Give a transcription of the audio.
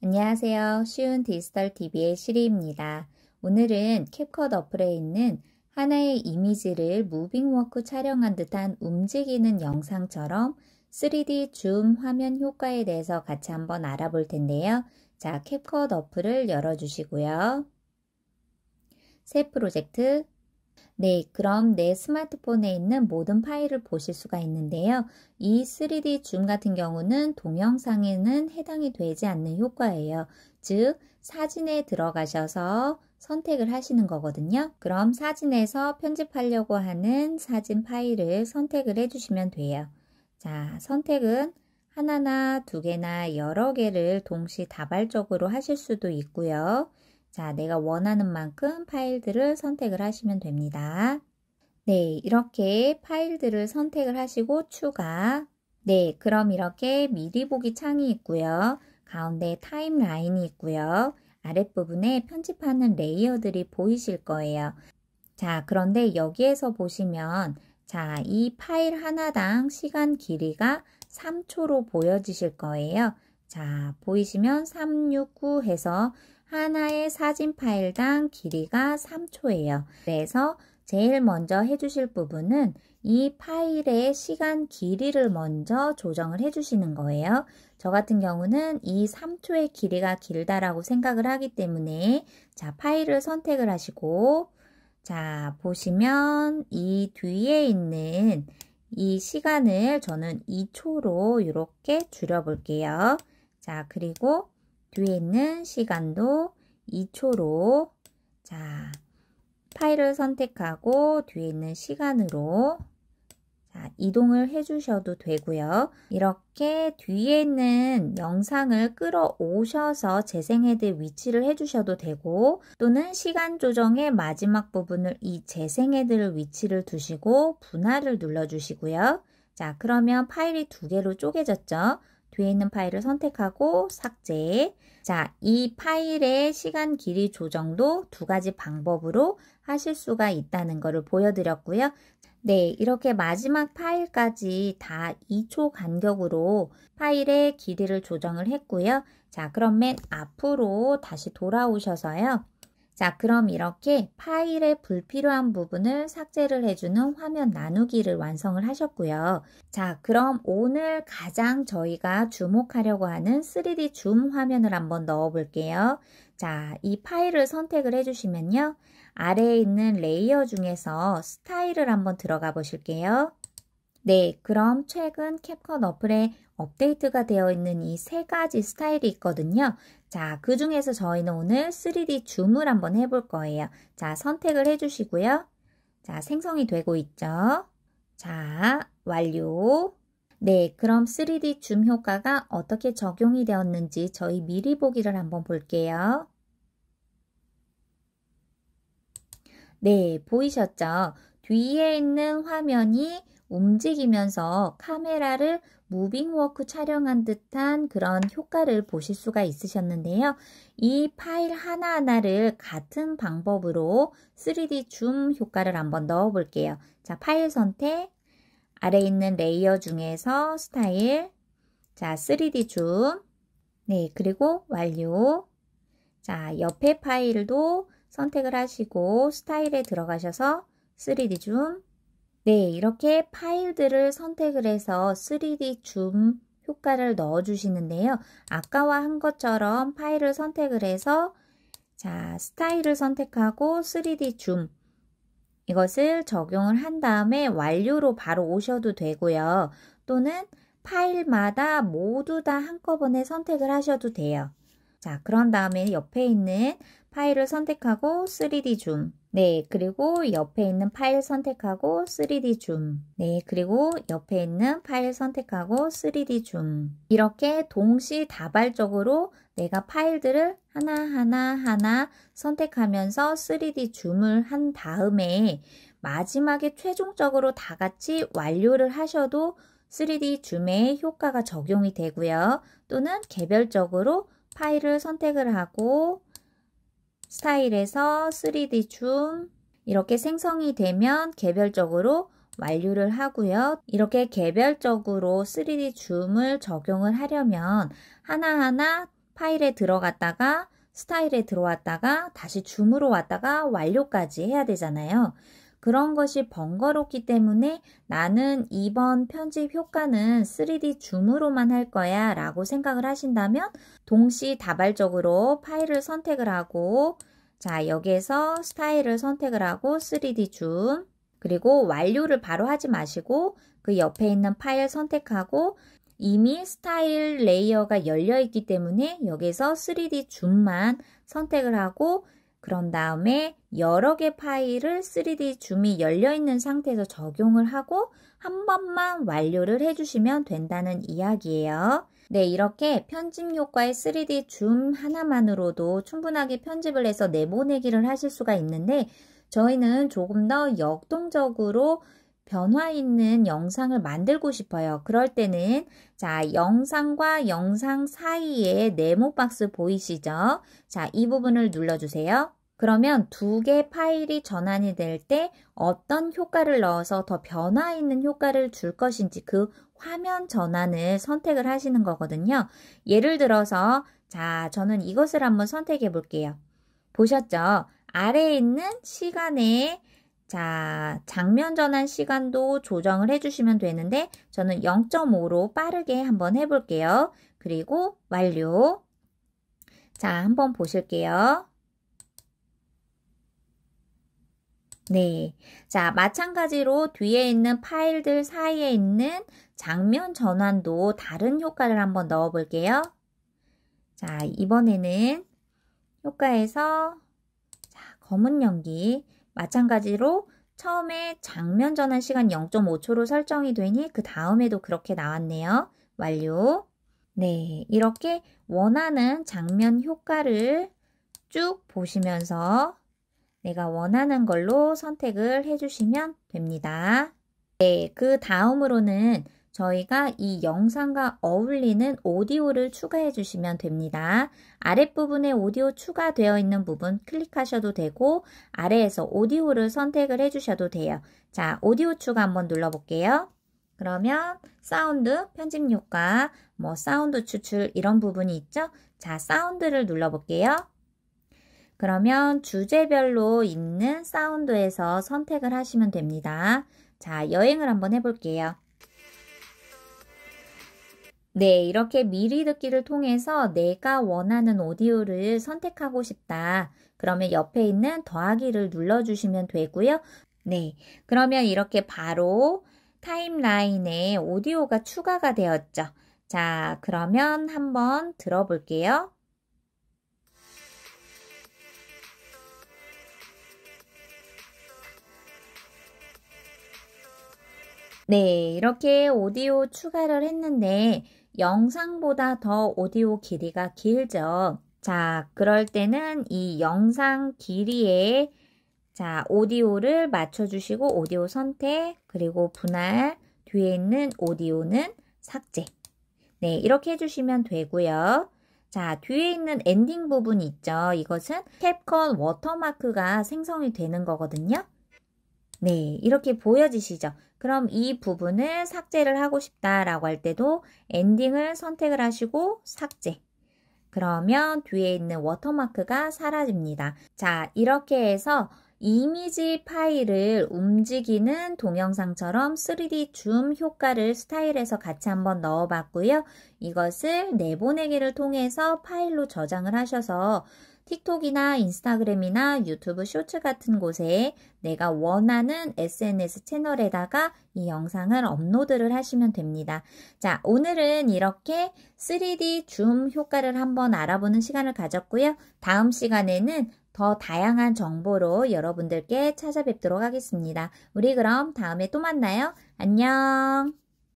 안녕하세요. 쉬운 디지털 TV의 시리입니다. 오늘은 캡컷 어플에 있는 하나의 이미지를 무빙워크 촬영한 듯한 움직이는 영상처럼 3D 줌 화면 효과에 대해서 같이 한번 알아볼 텐데요. 자, 캡컷 어플을 열어주시고요. 새 프로젝트 네, 그럼 내 스마트폰에 있는 모든 파일을 보실 수가 있는데요. 이 3D 줌 같은 경우는 동영상에는 해당이 되지 않는 효과예요. 즉, 사진에 들어가셔서 선택을 하시는 거거든요. 그럼 사진에서 편집하려고 하는 사진 파일을 선택을 해주시면 돼요. 자, 선택은 하나나 두 개나 여러 개를 동시다발적으로 하실 수도 있고요. 자, 내가 원하는 만큼 파일들을 선택을 하시면 됩니다. 네, 이렇게 파일들을 선택을 하시고 추가. 네, 그럼 이렇게 미리 보기 창이 있고요. 가운데 타임라인이 있고요. 아랫부분에 편집하는 레이어들이 보이실 거예요. 자, 그런데 여기에서 보시면 자, 이 파일 하나당 시간 길이가 3초로 보여지실 거예요. 자, 보이시면 369 해서 하나의 사진 파일당 길이가 3초예요. 그래서 제일 먼저 해주실 부분은 이 파일의 시간 길이를 먼저 조정을 해주시는 거예요. 저 같은 경우는 이 3초의 길이가 길다라고 생각을 하기 때문에 자 파일을 선택을 하시고 자 보시면 이 뒤에 있는 이 시간을 저는 2초로 이렇게 줄여볼게요. 자 그리고 뒤에 있는 시간도 2초로 자 파일을 선택하고 뒤에 있는 시간으로 자, 이동을 해주셔도 되고요. 이렇게 뒤에 있는 영상을 끌어오셔서 재생헤드 위치를 해주셔도 되고 또는 시간 조정의 마지막 부분을 이 재생헤드를 위치를 두시고 분할을 눌러주시고요. 자 그러면 파일이 두 개로 쪼개졌죠. 뒤에 있는 파일을 선택하고 삭제. 자, 이 파일의 시간 길이 조정도 두 가지 방법으로 하실 수가 있다는 것을 보여드렸고요. 네, 이렇게 마지막 파일까지 다 2초 간격으로 파일의 길이를 조정을 했고요. 자, 그럼맨 앞으로 다시 돌아오셔서요. 자, 그럼 이렇게 파일의 불필요한 부분을 삭제를 해주는 화면 나누기를 완성을 하셨고요. 자, 그럼 오늘 가장 저희가 주목하려고 하는 3D 줌 화면을 한번 넣어 볼게요. 자, 이 파일을 선택을 해주시면요. 아래에 있는 레이어 중에서 스타일을 한번 들어가 보실게요. 네, 그럼 최근 캡컷 어플에 업데이트가 되어 있는 이 세 가지 스타일이 있거든요. 자, 그 중에서 저희는 오늘 3D 줌을 한번 해볼 거예요. 자, 선택을 해주시고요. 자, 생성이 되고 있죠. 자, 완료. 네, 그럼 3D 줌 효과가 어떻게 적용이 되었는지 저희 미리 보기를 한번 볼게요. 네, 보이셨죠? 뒤에 있는 화면이 움직이면서 카메라를 무빙워크 촬영한 듯한 그런 효과를 보실 수가 있으셨는데요. 이 파일 하나하나를 같은 방법으로 3D 줌 효과를 한번 넣어 볼게요. 자, 파일 선택, 아래 있는 레이어 중에서 스타일, 자, 3D 줌, 네, 그리고 완료. 자, 옆에 파일도 선택을 하시고 스타일에 들어가셔서 3D 줌, 네, 이렇게 파일들을 선택을 해서 3D 줌 효과를 넣어 주시는데요. 아까와 한 것처럼 파일을 선택을 해서 자, 스타일을 선택하고 3D 줌 이것을 적용을 한 다음에 완료로 바로 오셔도 되고요. 또는 파일마다 모두 다 한꺼번에 선택을 하셔도 돼요. 자, 그런 다음에 옆에 있는 파일을 선택하고 3D 줌. 네, 그리고 옆에 있는 파일 선택하고 3D 줌. 네, 그리고 옆에 있는 파일 선택하고 3D 줌. 이렇게 동시다발적으로 내가 파일들을 하나하나 하나 선택하면서 3D 줌을 한 다음에 마지막에 최종적으로 다 같이 완료를 하셔도 3D 줌의 효과가 적용이 되고요. 또는 개별적으로 파일을 선택을 하고 스타일에서 3D 줌 이렇게 생성이 되면 개별적으로 완료를 하고요. 이렇게 개별적으로 3D 줌을 적용을 하려면 하나하나 파일에 들어갔다가 스타일에 들어왔다가 다시 줌으로 왔다가 완료까지 해야 되잖아요. 그런 것이 번거롭기 때문에 나는 이번 편집 효과는 3D 줌으로만 할 거야 라고 생각을 하신다면 동시다발적으로 파일을 선택을 하고 자, 여기에서 스타일을 선택을 하고 3D 줌, 그리고 완료를 바로 하지 마시고 그 옆에 있는 파일 선택하고 이미 스타일 레이어가 열려 있기 때문에 여기서 3D 줌만 선택을 하고 그런 다음에 여러 개 파일을 3D 줌이 열려 있는 상태에서 적용을 하고 한 번만 완료를 해주시면 된다는 이야기예요. 네, 이렇게 편집 효과의 3D 줌 하나만으로도 충분하게 편집을 해서 내보내기를 하실 수가 있는데 저희는 조금 더 역동적으로 변화 있는 영상을 만들고 싶어요. 그럴 때는 자 영상과 영상 사이에 네모 박스 보이시죠? 자 이 부분을 눌러주세요. 그러면 두 개 파일이 전환이 될 때 어떤 효과를 넣어서 더 변화 있는 효과를 줄 것인지 그 화면 전환을 선택을 하시는 거거든요. 예를 들어서 자, 저는 이것을 한번 선택해 볼게요. 보셨죠? 아래에 있는 시간에 자, 장면 전환 시간도 조정을 해주시면 되는데 저는 0.5로 빠르게 한번 해볼게요. 그리고 완료. 자, 한번 보실게요. 네. 자, 마찬가지로 뒤에 있는 파일들 사이에 있는 장면 전환도 다른 효과를 한번 넣어 볼게요. 자, 이번에는 효과에서 자, 검은 연기 마찬가지로 처음에 장면 전환 시간 0.5초로 설정이 되니 그 다음에도 그렇게 나왔네요. 완료. 네, 이렇게 원하는 장면 효과를 쭉 보시면서 내가 원하는 걸로 선택을 해주시면 됩니다. 네, 그 다음으로는 저희가 이 영상과 어울리는 오디오를 추가해 주시면 됩니다. 아랫부분에 오디오 추가되어 있는 부분 클릭하셔도 되고 아래에서 오디오를 선택을 해 주셔도 돼요. 자, 오디오 추가 한번 눌러볼게요. 그러면 사운드, 편집 효과, 뭐 사운드 추출 이런 부분이 있죠? 자, 사운드를 눌러볼게요. 그러면 주제별로 있는 사운드에서 선택을 하시면 됩니다. 자, 여행을 한번 해볼게요. 네, 이렇게 미리 듣기를 통해서 내가 원하는 오디오를 선택하고 싶다. 그러면 옆에 있는 더하기를 눌러주시면 되고요. 네, 그러면 이렇게 바로 타임라인에 오디오가 추가가 되었죠. 자, 그러면 한번 들어볼게요. 네, 이렇게 오디오 추가를 했는데 영상보다 더 오디오 길이가 길죠. 자, 그럴 때는 이 영상 길이에 자, 오디오를 맞춰주시고 오디오 선택, 그리고 분할, 뒤에 있는 오디오는 삭제. 네, 이렇게 해주시면 되고요. 자, 뒤에 있는 엔딩 부분 있죠. 이것은 캡콘 워터마크가 생성이 되는 거거든요. 네, 이렇게 보여지시죠. 그럼 이 부분을 삭제를 하고 싶다라고 할 때도 엔딩을 선택을 하시고 삭제. 그러면 뒤에 있는 워터마크가 사라집니다. 자, 이렇게 해서 이미지 파일을 움직이는 동영상처럼 3D 줌 효과를 스타일에서 같이 한번 넣어봤고요. 이것을 내보내기를 통해서 파일로 저장을 하셔서 틱톡이나 인스타그램이나 유튜브 쇼츠 같은 곳에 내가 원하는 SNS 채널에다가 이 영상을 업로드를 하시면 됩니다. 자, 오늘은 이렇게 3D 줌 효과를 한번 알아보는 시간을 가졌고요. 다음 시간에는 더 다양한 정보로 여러분들께 찾아뵙도록 하겠습니다. 우리 그럼 다음에 또 만나요. 안녕!